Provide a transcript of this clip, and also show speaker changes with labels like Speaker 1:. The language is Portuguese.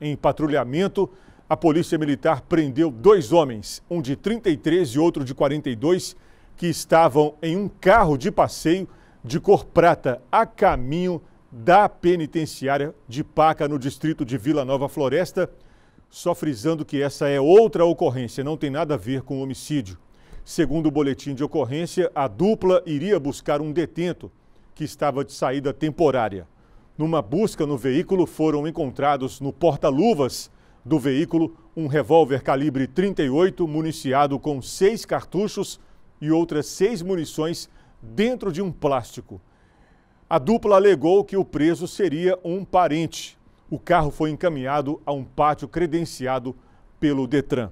Speaker 1: Em patrulhamento, a Polícia Militar prendeu dois homens, um de 33 e outro de 42, que estavam em um carro de passeio de cor prata a caminho da penitenciária de Paca, no distrito de Vila Nova Floresta. Só frisando que essa é outra ocorrência, não tem nada a ver com homicídio. Segundo o boletim de ocorrência, a dupla iria buscar um detento que estava de saída temporária. Numa busca no veículo, foram encontrados no porta-luvas do veículo um revólver calibre 38 municiado com seis cartuchos e outras seis munições dentro de um plástico. A dupla alegou que o preso seria um parente. O carro foi encaminhado a um pátio credenciado pelo Detran.